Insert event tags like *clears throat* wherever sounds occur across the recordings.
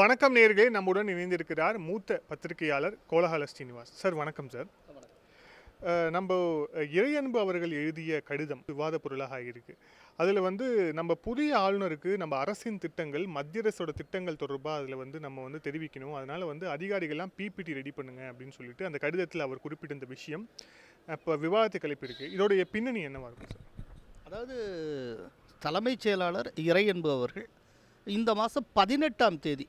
வணக்கம் நேர்களே நம்முடன் இணைந்திருக்கிறார் மூத்த பத்திரிகையாளர் கோலஹால ஸ்ரீனிவாஸ் சார் வணக்கம் சார் நம்ம இறையன்பு அவர்கள் எழுதிய கடிதம் விவாத பொருளாக ஆகியிருக்கு அதில் வந்து நம்ம புதிய ஆளுநருக்கு நம்ம அரசின் திட்டங்கள் மத்திய அரசோட திட்டங்கள் தொடர்பாக அதில் வந்து நம்ம வந்து தெரிவிக்கணும் அதனால் வந்து அதிகாரிகள்லாம் பிபிடி ரெடி பண்ணுங்க அப்படின்னு சொல்லிட்டு அந்த கடிதத்தில் அவர் குறிப்பிட்டிருந்த விஷயம் இப்போ விவாதத்தை கலைப்பிருக்கு இதோடைய பின்னணி என்னவாக இருக்கும் சார் அதாவது தலைமைச் செயலாளர் இறை என்பவர்கள் இந்த மாதம் பதினெட்டாம் தேதி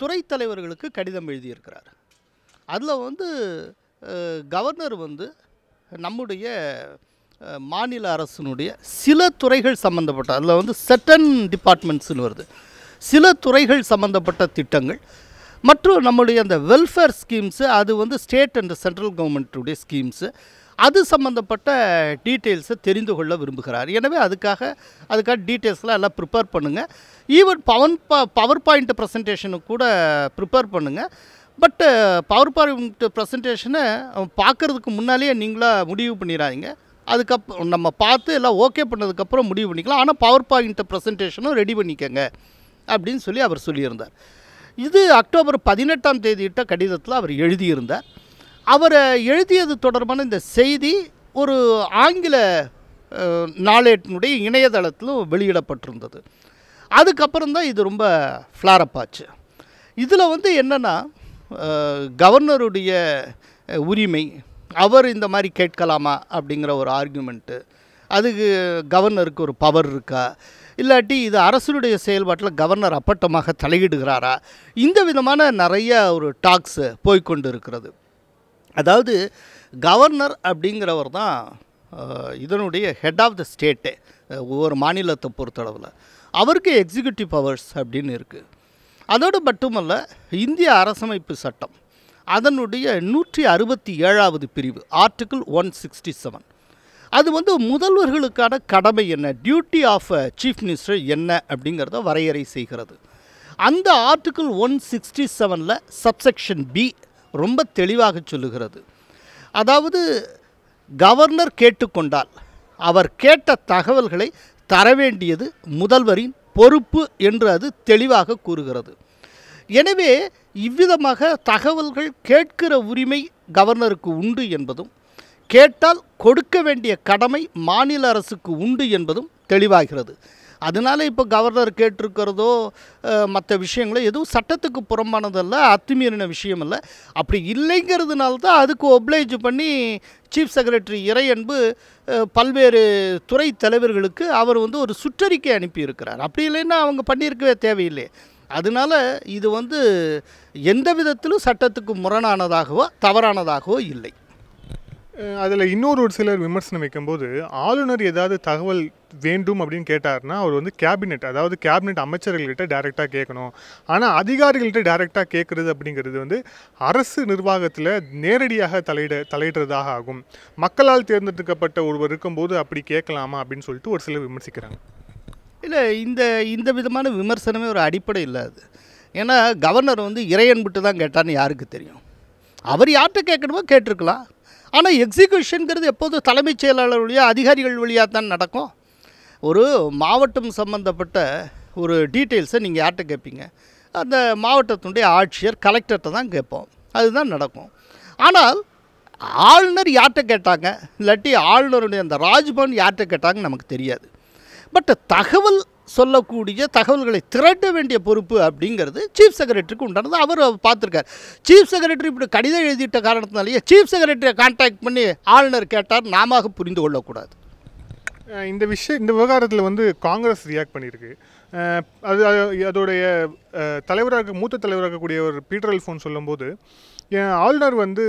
துறை தலைவர்களுக்கு கடிதம் எழுதியிருக்கிறார் அதில் வந்து கவர்னர் வந்து நம்முடைய மாநில அரசினுடைய சில துறைகள் சம்மந்தப்பட்ட அதில் வந்து செட்டன் டிபார்ட்மெண்ட்ஸ்னு வருது சில துறைகள் சம்மந்தப்பட்ட திட்டங்கள் மற்றும் நம்முடைய அந்த வெல்ஃபேர் ஸ்கீம்ஸு அது வந்து ஸ்டேட் அண்ட் சென்ட்ரல் கவர்மெண்ட்டுடைய ஸ்கீம்ஸு அது சம்மந்தப்பட்ட டீட்டெயில்ஸை தெரிந்து கொள்ள விரும்புகிறார் எனவே அதுக்காக அதுக்காக டீட்டெயில்ஸ்லாம் எல்லாம் ப்ரிப்பேர் பண்ணுங்கள் ஈவன் பவன் ப பவர் பாயிண்ட் ப்ரெசன்டேஷனு கூட ப்ரிப்பேர் பண்ணுங்கள் பட்டு பவர் பாயிண்ட் ப்ரெசன்டேஷனை பார்க்குறதுக்கு முன்னாலேயே நீங்களாக முடிவு பண்ணிடாதீங்க அதுக்கப்புறம் நம்ம பார்த்து எல்லாம் ஓகே பண்ணதுக்கப்புறம் முடிவு பண்ணிக்கலாம் ஆனால் பவர் பாயிண்ட் ப்ரெசன்டேஷனும் ரெடி பண்ணிக்கோங்க அப்படின்னு சொல்லி அவர் சொல்லியிருந்தார் இது அக்டோபர் பதினெட்டாம் தேதியிட்ட கடிதத்தில் அவர் எழுதியிருந்தார் அவர் எழுதியது தொடர்பான இந்த செய்தி ஒரு ஆங்கில நாளேட்டினுடைய இணையதளத்தில் வெளியிடப்பட்டிருந்தது அதுக்கப்புறம் தான் இது ரொம்ப ஃப்ளாரப் ஆச்சு இதில் வந்து என்னென்னா கவர்னருடைய உரிமை அவர் இந்த மாதிரி கேட்கலாமா அப்படிங்கிற ஒரு ஆர்குமெண்ட்டு அதுக்கு கவர்னருக்கு ஒரு பவர் இருக்கா இல்லாட்டி இது அரசனுடைய செயல்பாட்டில் கவர்னர் அப்பட்டமாக தலையிடுகிறாரா இந்த விதமான நிறைய ஒரு டாக்ஸு போய்கொண்டு இருக்கிறது அதாவது கவர்னர் அப்படிங்கிறவர் தான் இதனுடைய ஹெட் ஆஃப் த ஸ்டேட்டு ஒவ்வொரு மாநிலத்தை பொறுத்தளவில் அவருக்கு எக்ஸிக்யூட்டிவ் பவர்ஸ் அப்படின்னு இருக்குது அதோடு மட்டுமல்ல இந்திய அரசமைப்பு சட்டம் அதனுடைய நூற்றி அறுபத்தி ஏழாவது பிரிவு ஆர்டிக்கிள் ஒன் சிக்ஸ்டி செவன் அது வந்து முதல்வர்களுக்கான கடமை என்ன டியூட்டி ஆஃப் சீஃப் மினிஸ்டர் என்ன அப்படிங்கிறத வரையறை செய்கிறது அந்த ஆர்டிக்கிள் ஒன் சிக்ஸ்டி செவனில் சப்செக்ஷன் பி ரொம்ப தெளிவாக சொல்லுகிறது அதாவது கவர்னர் கேட்டுக்கொண்டால் அவர் கேட்ட தகவல்களை தர வேண்டியது முதல்வரின் பொறுப்பு என்று அது தெளிவாக கூறுகிறது எனவே இவ்விதமாக தகவல்கள் கேட்கிற உரிமை கவர்னருக்கு உண்டு என்பதும் கேட்டால் கொடுக்க வேண்டிய கடமை மாநில அரசுக்கு உண்டு என்பதும் தெளிவாகிறது அதனால் இப்போ கவர்னர் கேட்டிருக்கிறதோ மற்ற விஷயங்களோ எதுவும் சட்டத்துக்கு புறம்பானதல்ல அத்துமீறின விஷயம் இல்லை அப்படி இல்லைங்கிறதுனால தான் அதுக்கு ஒப்ளைஜ் பண்ணி சீஃப் செக்ரட்டரி இறையன்பு பல்வேறு துறை தலைவர்களுக்கு அவர் வந்து ஒரு சுற்றறிக்கை அனுப்பியிருக்கிறார் அப்படி இல்லைன்னா அவங்க பண்ணியிருக்கவே தேவையில்லை அதனால் இது வந்து எந்த விதத்திலும் சட்டத்துக்கு முரணானதாகவோ தவறானதாகவோ இல்லை அதில் இன்னொரு ஒரு சிலர் விமர்சனம் வைக்கும்போது ஆளுநர் ஏதாவது தகவல் வேண்டும் அப்படின்னு கேட்டார்னா அவர் வந்து கேபினெட் அதாவது கேபினெட் அமைச்சர்கள்கிட்ட டேரெக்டாக கேட்கணும் ஆனால் அதிகாரிகள்கிட்ட டேரெக்டாக கேட்குறது அப்படிங்கிறது வந்து அரசு நிர்வாகத்தில் நேரடியாக தலையிட தலையிடுறதாக ஆகும் மக்களால் தேர்ந்தெடுக்கப்பட்ட ஒருவர் இருக்கும்போது அப்படி கேட்கலாமா அப்படின்னு சொல்லிட்டு ஒரு சிலர் விமர்சிக்கிறாங்க இல்லை இந்த இந்த விதமான விமர்சனமே ஒரு அடிப்படை இல்லாது ஏன்னா கவர்னர் வந்து இறையன்பட்டு தான் கேட்டார்னு யாருக்கு தெரியும் அவர் யார்கிட்ட கேட்கணுமோ கேட்டிருக்கலாம் ஆனால் எக்ஸிக்யூஷனுங்கிறது எப்போதும் தலைமைச் செயலாளர் வழியாக அதிகாரிகள் வழியாக தான் நடக்கும் ஒரு மாவட்டம் சம்மந்தப்பட்ட ஒரு டீட்டெயில்ஸை நீங்கள் யார்கிட்ட கேட்பீங்க அந்த மாவட்டத்தினுடைய ஆட்சியர் கலெக்டர்கிட்ட தான் கேட்போம் அதுதான் நடக்கும் ஆனால் ஆளுநர் யார்கிட்ட கேட்டாங்க இல்லாட்டி ஆளுநருடைய அந்த ராஜ்பவன் யார்கிட்ட கேட்டாங்கன்னு நமக்கு தெரியாது பட் தகவல் சொல்லக்கூடிய தகவல்களை திரட்ட வேண்டிய பொறுப்பு அப்படிங்கிறது சீஃப் செக்ரட்டரிக்கு உண்டானது அவர் பார்த்துருக்கார் சீஃப் செக்ரட்டரி இப்படி கடிதம் எழுதிட்ட காரணத்தினாலேயே சீஃப் செக்ரட்டரியை கான்டாக்ட் பண்ணி ஆளுநர் கேட்டார் நாம புரிந்து கொள்ளக்கூடாது இந்த விஷயம் இந்த விவகாரத்தில் வந்து காங்கிரஸ் ரியாக்ட் பண்ணியிருக்கு அது அதோடைய தலைவராக மூத்த தலைவராக கூடிய ஒரு பீட்டர் அல்ஃபோன் சொல்லும்போது என் ஆளுநர் வந்து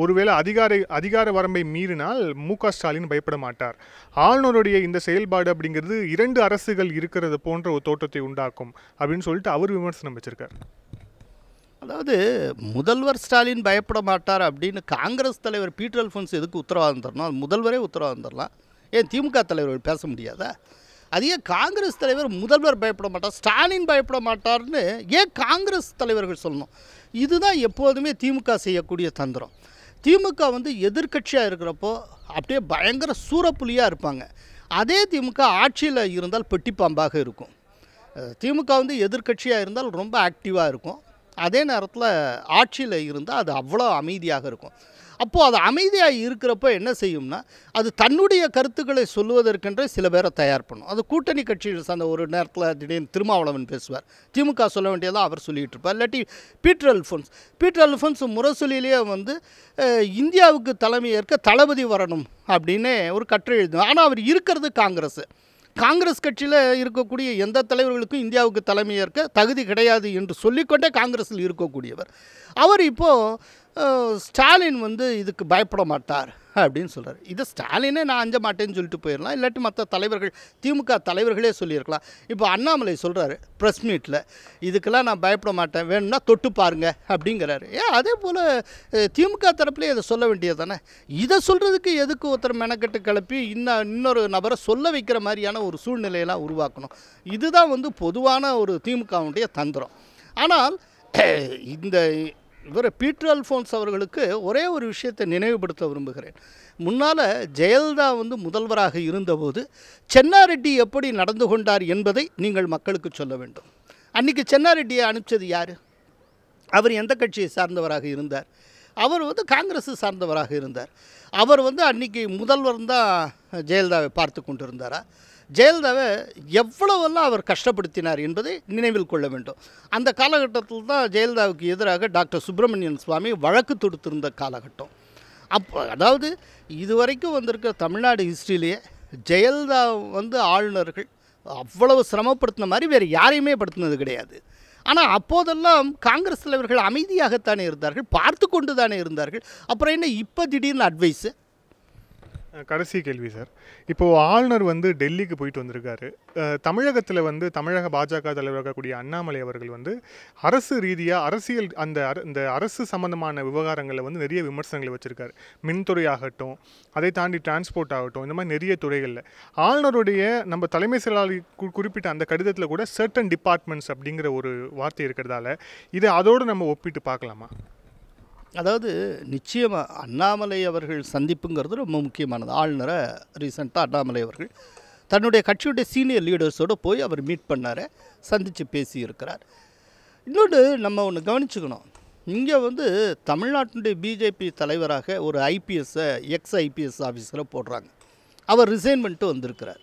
ஒருவேளை அதிகார அதிகார வரம்பை மீறினால் மு க ஸ்டாலின் பயப்பட மாட்டார் ஆளுநருடைய இந்த செயல்பாடு அப்படிங்கிறது இரண்டு அரசுகள் இருக்கிறது போன்ற ஒரு தோற்றத்தை உண்டாக்கும் அப்படின்னு சொல்லிட்டு அவர் விமர்சனம் வச்சிருக்கார் அதாவது முதல்வர் ஸ்டாலின் பயப்பட மாட்டார் அப்படின்னு காங்கிரஸ் தலைவர் பீட்டர் அல்ஃபோன்ஸ் எதுக்கு உத்தரவாதம் தரணும் அது முதல்வரே உத்தரவாதம் தரலாம் ஏன் திமுக தலைவர் பேச முடியாதா அதே காங்கிரஸ் தலைவர் முதல்வர் பயப்பட மாட்டார் ஸ்டாலின் பயப்பட மாட்டார்னு ஏன் காங்கிரஸ் தலைவர்கள் சொல்லணும் இதுதான் எப்போதுமே திமுக செய்யக்கூடிய தந்திரம் திமுக வந்து எதிர்கட்சியாக இருக்கிறப்போ அப்படியே பயங்கர சூறப்புலியாக இருப்பாங்க அதே திமுக ஆட்சியில் இருந்தால் பெட்டி பாம்பாக இருக்கும் திமுக வந்து எதிர்கட்சியாக இருந்தால் ரொம்ப ஆக்டிவாக இருக்கும் அதே நேரத்தில் ஆட்சியில் இருந்தால் அது அவ்வளோ அமைதியாக இருக்கும் அப்போது அது அமைதியாக இருக்கிறப்ப என்ன செய்யும்னா அது தன்னுடைய கருத்துக்களை சொல்லுவதற்கென்றே சில பேரை தயார் பண்ணும் அது கூட்டணி கட்சிகள் சார்ந்த ஒரு நேரத்தில் திடீர்னு திருமாவளவன் பேசுவார் திமுக சொல்ல வேண்டியதாக அவர் சொல்லிகிட்டு இருப்பார் இல்லாட்டி பீட்டர் அல்ஃபோன்ஸ் பீட்டர் அல்ஃபோன்ஸ் முரசொலியிலேயே வந்து இந்தியாவுக்கு தலைமை ஏற்க தளபதி வரணும் அப்படின்னு ஒரு கட்டுரை எழுதும் ஆனால் அவர் இருக்கிறது காங்கிரஸு காங்கிரஸ் கட்சியில் இருக்கக்கூடிய எந்த தலைவர்களுக்கும் இந்தியாவுக்கு தலைமையேற்க தகுதி கிடையாது என்று சொல்லிக்கொண்டே காங்கிரஸில் இருக்கக்கூடியவர் அவர் இப்போது ஸ்டாலின் வந்து இதுக்கு பயப்பட மாட்டார் அப்படின்னு சொல்கிறார் இதை ஸ்டாலினே நான் அஞ்ச மாட்டேன்னு சொல்லிட்டு போயிடலாம் இல்லாட்டி மற்ற தலைவர்கள் திமுக தலைவர்களே சொல்லியிருக்கலாம் இப்போ அண்ணாமலை சொல்கிறாரு ப்ரெஸ் மீட்டில் இதுக்கெல்லாம் நான் பயப்பட மாட்டேன் வேணும்னா தொட்டு பாருங்க அப்படிங்கிறாரு ஏன் அதே போல் திமுக தரப்புலேயே இதை சொல்ல வேண்டியது தானே இதை சொல்கிறதுக்கு எதுக்கு ஒருத்தர் மெனக்கெட்டு கிளப்பி இன்னும் இன்னொரு நபரை சொல்ல வைக்கிற மாதிரியான ஒரு சூழ்நிலையெல்லாம் உருவாக்கணும் இதுதான் வந்து பொதுவான ஒரு திமுகவுடைய தந்திரம் ஆனால் *clears throat* இந்த இவர் பீட்டர் அல்ஃபோன்ஸ் அவர்களுக்கு ஒரே ஒரு விஷயத்தை நினைவுபடுத்த விரும்புகிறேன் முன்னால் ஜெயலலிதா வந்து முதல்வராக இருந்தபோது சென்னாரெட்டி எப்படி நடந்து கொண்டார் என்பதை நீங்கள் மக்களுக்கு சொல்ல வேண்டும் அன்றைக்கி சென்னாரெட்டியை அனுப்பிச்சது யார் அவர் எந்த கட்சியை சார்ந்தவராக இருந்தார் அவர் வந்து காங்கிரஸ் சார்ந்தவராக இருந்தார் அவர் வந்து அன்றைக்கி முதல்வர் தான் ஜெயலலிதாவை பார்த்து கொண்டிருந்தாரா ஜெயலலிதாவை எவ்வளவெல்லாம் அவர் கஷ்டப்படுத்தினார் என்பதை நினைவில் கொள்ள வேண்டும் அந்த காலகட்டத்தில் தான் ஜெயலலிதாவுக்கு எதிராக டாக்டர் சுப்பிரமணியன் சுவாமி வழக்கு தொடுத்திருந்த காலகட்டம் அப்போ அதாவது இதுவரைக்கும் வந்திருக்க தமிழ்நாடு ஹிஸ்ட்ரியிலேயே ஜெயலலிதா வந்து ஆளுநர்கள் அவ்வளவு சிரமப்படுத்தின மாதிரி வேறு யாரையுமே படுத்தினது கிடையாது ஆனால் அப்போதெல்லாம் காங்கிரஸ் தலைவர்கள் அமைதியாகத்தானே இருந்தார்கள் பார்த்து கொண்டு தானே இருந்தார்கள் அப்புறம் என்ன இப்போ திடீர்னு அட்வைஸு கடைசி கேள்வி சார் இப்போது ஆளுநர் வந்து டெல்லிக்கு போயிட்டு வந்திருக்காரு தமிழகத்தில் வந்து தமிழக பாஜக தலைவராக கூடிய அண்ணாமலை அவர்கள் வந்து அரசு ரீதியாக அரசியல் அந்த இந்த அரசு சம்பந்தமான விவகாரங்களில் வந்து நிறைய விமர்சனங்களை வச்சுருக்காரு மின்துறை ஆகட்டும் அதை தாண்டி டிரான்ஸ்போர்ட் ஆகட்டும் இந்த மாதிரி நிறைய துறைகளில் ஆளுநருடைய நம்ம தலைமை செயலாளி குறிப்பிட்ட அந்த கடிதத்தில் கூட சர்டன் டிபார்ட்மெண்ட்ஸ் அப்படிங்கிற ஒரு வார்த்தை இருக்கிறதால இதை அதோடு நம்ம ஒப்பிட்டு பார்க்கலாமா அதாவது நிச்சயமாக அண்ணாமலை அவர்கள் சந்திப்புங்கிறது ரொம்ப முக்கியமானது ஆளுநரை ரீசெண்டாக அண்ணாமலை அவர்கள் தன்னுடைய கட்சியுடைய சீனியர் லீடர்ஸோடு போய் அவர் மீட் பண்ணார் சந்தித்து பேசியிருக்கிறார் இன்னொன்று நம்ம ஒன்று கவனிச்சுக்கணும் இங்கே வந்து தமிழ்நாட்டினுடைய பிஜேபி தலைவராக ஒரு ஐபிஎஸ்ஸை எக்ஸ் ஐபிஎஸ் ஆஃபீஸரை போடுறாங்க அவர் ரிசைன் பண்ணிட்டு வந்திருக்கிறார்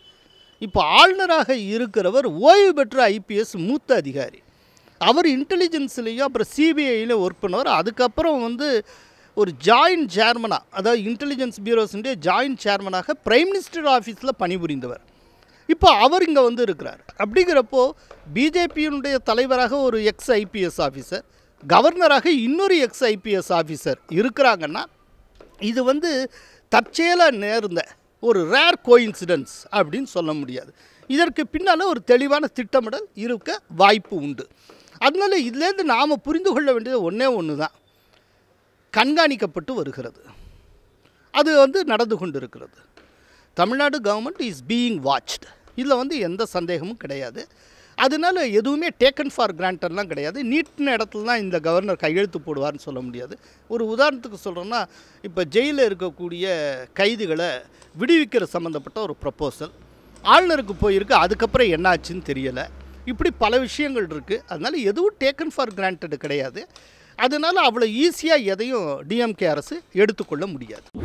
இப்போ ஆளுநராக இருக்கிறவர் ஓய்வு பெற்ற ஐபிஎஸ் மூத்த அதிகாரி அவர் இன்டெலிஜென்ஸ்லேயும் அப்புறம் சிபிஐயில் ஒர்க் பண்ணுவார் அதுக்கப்புறம் வந்து ஒரு ஜாயின்ட் சேர்மனாக அதாவது இன்டெலிஜென்ஸ் பியூரோஸுடைய ஜாயின்ட் சேர்மனாக பிரைம் மினிஸ்டர் ஆஃபீஸில் பணிபுரிந்தவர் இப்போ அவர் இங்கே வந்து இருக்கிறார் அப்படிங்கிறப்போ பிஜேபியினுடைய தலைவராக ஒரு எக்ஸ் ஐபிஎஸ் ஆஃபீஸர் கவர்னராக இன்னொரு எக்ஸ் ஐபிஎஸ் ஆஃபீஸர் இருக்கிறாங்கன்னா இது வந்து தற்செயலாக நேர்ந்த ஒரு ரேர் கோயின்சிடன்ஸ் அப்படின்னு சொல்ல முடியாது இதற்கு பின்னால் ஒரு தெளிவான திட்டமிடல் இருக்க வாய்ப்பு உண்டு அதனால் இதுலேருந்து நாம் புரிந்து கொள்ள வேண்டியது ஒன்றே ஒன்று தான் கண்காணிக்கப்பட்டு வருகிறது அது வந்து நடந்து கொண்டு இருக்கிறது Tamil Nadu government is being watched இதில் வந்து எந்த சந்தேகமும் கிடையாது அதனால் எதுவுமே டேக்கன் ஃபார் கிராண்டர்லாம் கிடையாது நீட்டின இடத்துல தான் இந்த கவர்னர் கையெழுத்து போடுவார்னு சொல்ல முடியாது ஒரு உதாரணத்துக்கு சொல்கிறோன்னா இப்போ ஜெயிலில் இருக்கக்கூடிய கைதிகளை விடுவிக்கிற சம்மந்தப்பட்ட ஒரு ப்ரப்போசல் ஆளுநருக்கு போயிருக்கு அதுக்கப்புறம் என்னாச்சுன்னு தெரியலை இப்படி பல விஷயங்கள் இருக்குது அதனால் எதுவும் டேக்கன் ஃபார் கிராண்டடு கிடையாது அதனால் அவ்வளோ ஈஸியாக எதையும் டிஎம்கே அரசு எடுத்துக்கொள்ள முடியாது